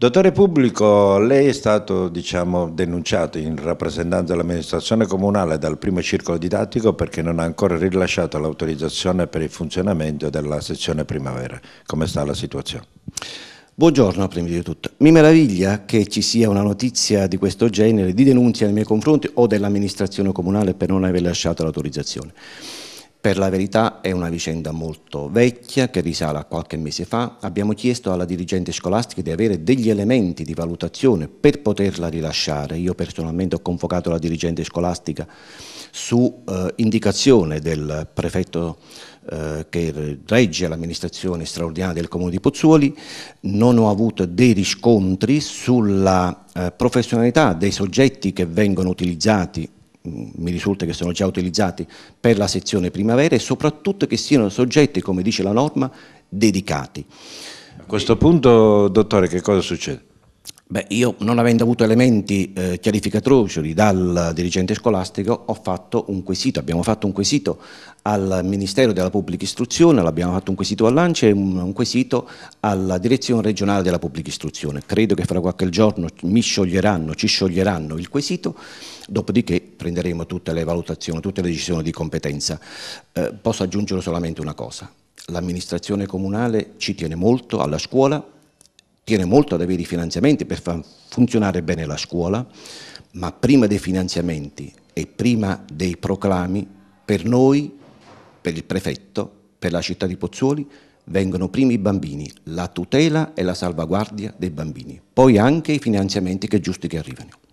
Dottore Pubblico, lei è stato diciamo, denunciato in rappresentanza dell'amministrazione comunale dal primo circolo didattico perché non ha ancora rilasciato l'autorizzazione per il funzionamento della sezione primavera. Come sta la situazione? Buongiorno prima di tutto. Mi meraviglia che ci sia una notizia di questo genere di denuncia nei miei confronti o dell'amministrazione comunale per non aver lasciato l'autorizzazione. Per la verità è una vicenda molto vecchia che risale a qualche mese fa. Abbiamo chiesto alla dirigente scolastica di avere degli elementi di valutazione per poterla rilasciare. Io personalmente ho convocato la dirigente scolastica su eh, indicazione del prefetto eh, che regge l'amministrazione straordinaria del comune di Pozzuoli. Non ho avuto dei riscontri sulla eh, professionalità dei soggetti che vengono utilizzati mi risulta che sono già utilizzati per la sezione primavera e soprattutto che siano soggetti, come dice la norma, dedicati. A questo punto, dottore, che cosa succede? Beh, io non avendo avuto elementi eh, chiarificatori dal dirigente scolastico ho fatto un quesito, abbiamo fatto un quesito al Ministero della Pubblica Istruzione, l'abbiamo fatto un quesito all'ANCE e un, un, quesito alla Direzione Regionale della Pubblica Istruzione. Credo che fra qualche giorno mi scioglieranno, ci scioglieranno il quesito, dopodiché prenderemo tutte le valutazioni, tutte le decisioni di competenza. Eh, posso aggiungere solamente una cosa, l'amministrazione comunale ci tiene molto alla scuola, tiene molto ad avere i finanziamenti per far funzionare bene la scuola, ma prima dei finanziamenti e prima dei proclami, per noi, per il prefetto, per la città di Pozzuoli, vengono prima i bambini, la tutela e la salvaguardia dei bambini, poi anche i finanziamenti che giusti che arrivano.